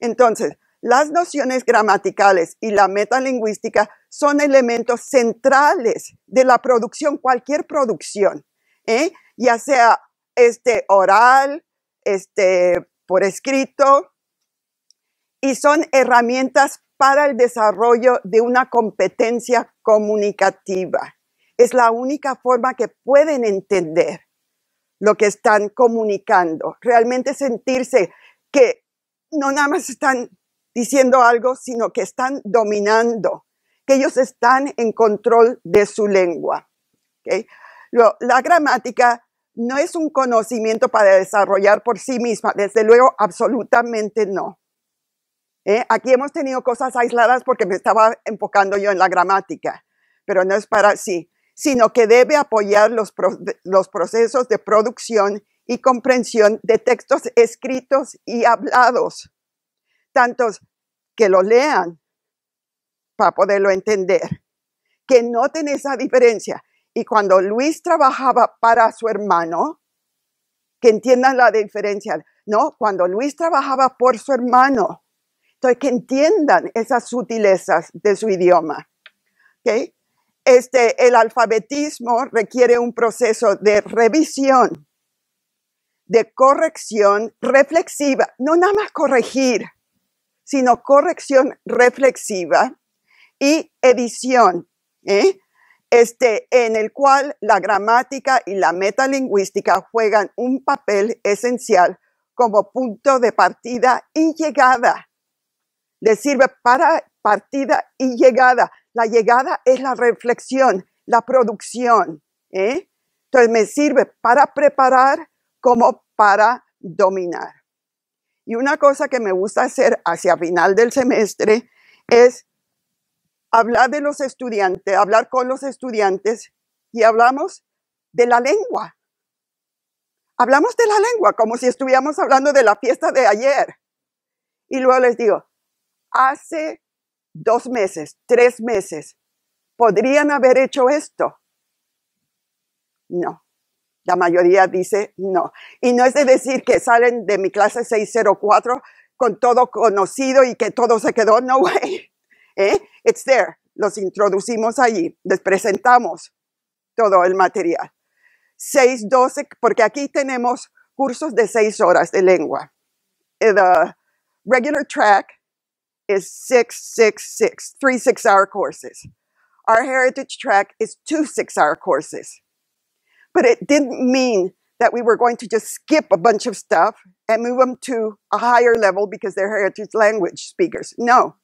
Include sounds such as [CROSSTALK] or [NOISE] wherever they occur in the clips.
Entonces, las nociones gramaticales y la metalingüística son elementos centrales de la producción, cualquier producción, ¿eh? ya sea este, oral, este, por escrito, y son herramientas para el desarrollo de una competencia comunicativa. Es la única forma que pueden entender lo que están comunicando, realmente sentirse no nada más están diciendo algo, sino que están dominando, que ellos están en control de su lengua. la gramática no es un conocimiento para desarrollar por sí misma, desde luego absolutamente no. ¿eh? Aquí hemos tenido cosas aisladas porque me estaba enfocando yo en la gramática, pero no es para sí, sino que debe apoyar los, los procesos de producción y comprensión de textos escritos y hablados, tantos que lo lean para poderlo entender, que noten esa diferencia. Y cuando Luis trabajaba para su hermano, que entiendan la diferencia, ¿no? Cuando Luis trabajaba por su hermano, entonces que entiendan esas sutilezas de su idioma. ¿okay? Este, el alfabetismo requiere un proceso de revisión de corrección reflexiva, no nada más corregir, sino corrección reflexiva y edición, ¿eh? este, en el cual la gramática y la metalingüística juegan un papel esencial como punto de partida y llegada. Le sirve para partida y llegada. La llegada es la reflexión, la producción. ¿eh? Entonces me sirve para preparar como para dominar. Y una cosa que me gusta hacer hacia final del semestre es hablar de los estudiantes, hablar con los estudiantes y hablamos de la lengua. Hablamos de la lengua como si estuviéramos hablando de la fiesta de ayer. Y luego les digo, hace dos meses, tres meses, podrían haber hecho esto. No, la mayoría dice no. Y no es de decir que salen de mi clase 604 con todo conocido y que todo se quedó. No way. [LAUGHS] ¿eh? It's there. Los introducimos allí. Les presentamos todo el material. 612, porque aquí tenemos cursos de seis horas de lengua. The uh, regular track is 666, Three six hour courses. Our heritage track is two six hour courses. But it didn't mean that we were going to just skip a bunch of stuff and move them to a higher level because they're heritage language speakers. No.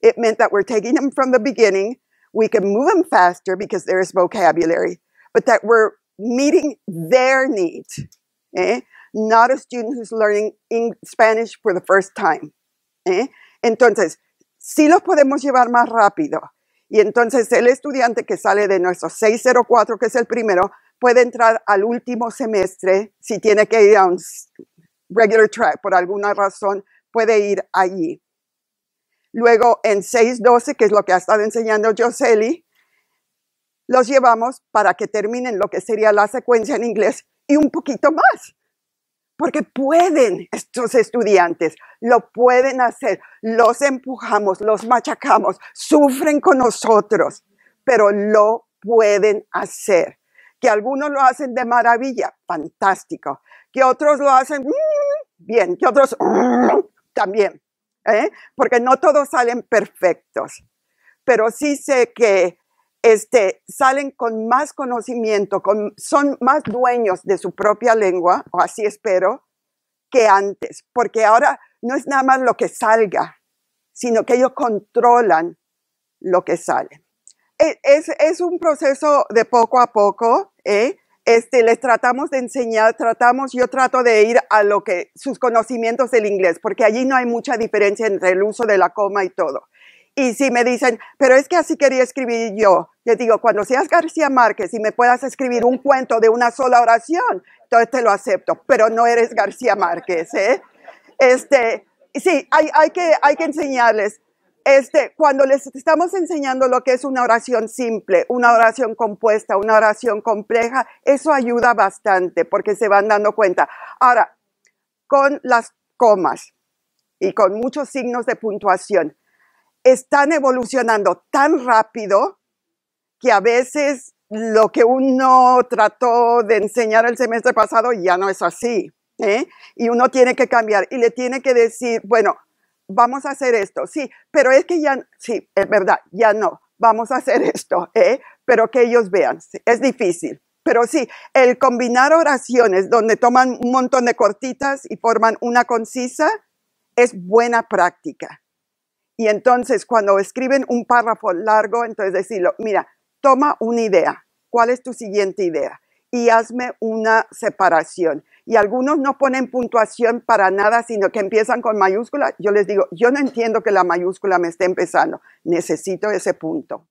It meant that we're taking them from the beginning. We can move them faster because there is vocabulary, but that we're meeting their needs, eh? not a student who's learning Spanish for the first time. Eh? Entonces, sí los podemos llevar más rápido. Y entonces el estudiante que sale de nuestro 604, que es el primero, puede entrar al último semestre, si tiene que ir a un regular track por alguna razón, puede ir allí. Luego en 6.12, que es lo que ha estado enseñando Jocely, los llevamos para que terminen lo que sería la secuencia en inglés y un poquito más. Porque pueden estos estudiantes, lo pueden hacer, los empujamos, los machacamos, sufren con nosotros, pero lo pueden hacer que algunos lo hacen de maravilla, fantástico, que otros lo hacen mm, bien, que otros mm, también, ¿eh? porque no todos salen perfectos, pero sí sé que este, salen con más conocimiento, con, son más dueños de su propia lengua, o así espero, que antes, porque ahora no es nada más lo que salga, sino que ellos controlan lo que sale. E, es, un proceso de poco a poco, ¿eh? Este, les tratamos de enseñar, tratamos, yo trato de ir a lo que, sus conocimientos del inglés, porque allí no hay mucha diferencia entre el uso de la coma y todo. Y si me dicen, pero es que así quería escribir yo, les digo, cuando seas García Márquez y me puedas escribir un cuento de una sola oración, entonces te lo acepto, pero no eres García Márquez, ¿eh? Este, sí, hay, hay, que, hay que enseñarles este, cuando les estamos enseñando lo que es una oración simple, una oración compuesta, una oración compleja, eso ayuda bastante porque se van dando cuenta. Ahora, con las comas y con muchos signos de puntuación, están evolucionando tan rápido que a veces lo que uno trató de enseñar el semestre pasado ya no es así. ¿eh? Y uno tiene que cambiar y le tiene que decir, bueno, vamos a hacer esto, sí, pero es que ya, sí, es verdad, ya no, vamos a hacer [LAUGHS] esto, ¿eh? pero que ellos vean, es difícil. Pero sí, el combinar oraciones donde toman un montón de cortitas y forman una concisa es buena práctica. Y entonces cuando escriben un párrafo largo, entonces decirlo, mira, toma una idea, ¿cuál es tu siguiente idea? Y hazme una separación y algunos no ponen puntuación para nada, sino que empiezan con mayúscula, yo les digo, yo no entiendo que la mayúscula me esté empezando, necesito ese punto.